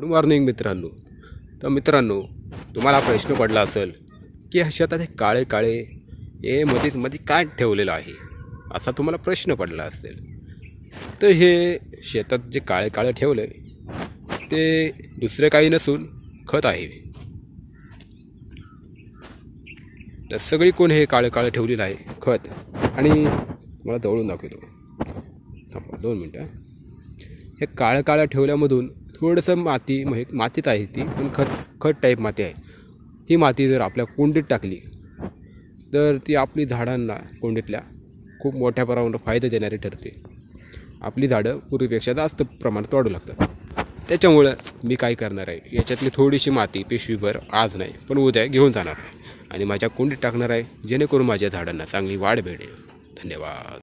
good morning मित्रांनो तर मित्रांनो तुम्हाला प्रश्न पडला असेल की ह्या शेतात हे काळे काळे हे मध्येच मध्ये काय ठेवलेलं आहे असा तुम्हाला प्रश्न पडला असेल तर हे शेतात जे काळे काळे ठेवलं ते दुसरे काही नसून खत आहे तर सगळी कोण हे काळे काळे ठेवलेलं आहे खत आणि मला जवळून दाखवतो दोन मिनटं हे काळ्या काळ्या ठेवल्यामधून थोडंसं माती म्हणजे मातीत आहे ती पण खत खत टाईप माती आहे ही माती जर आपल्या कोंडीत टाकली तर ती आपली झाडांना कोंडीतल्या खूप मोठ्या प्रमाणावर फायदा देणारी ठरते आपली झाडं पूर्वीपेक्षा जास्त प्रमाणात वाढू लागतात त्याच्यामुळं मी काय करणार आहे याच्यातली थोडीशी माती पेशवीभर आज नाही पण उद्या घेऊन जाणार आहे आणि माझ्या कुंडीत टाकणार आहे जेणेकरून माझ्या झाडांना चांगली वाढ भेटेल धन्यवाद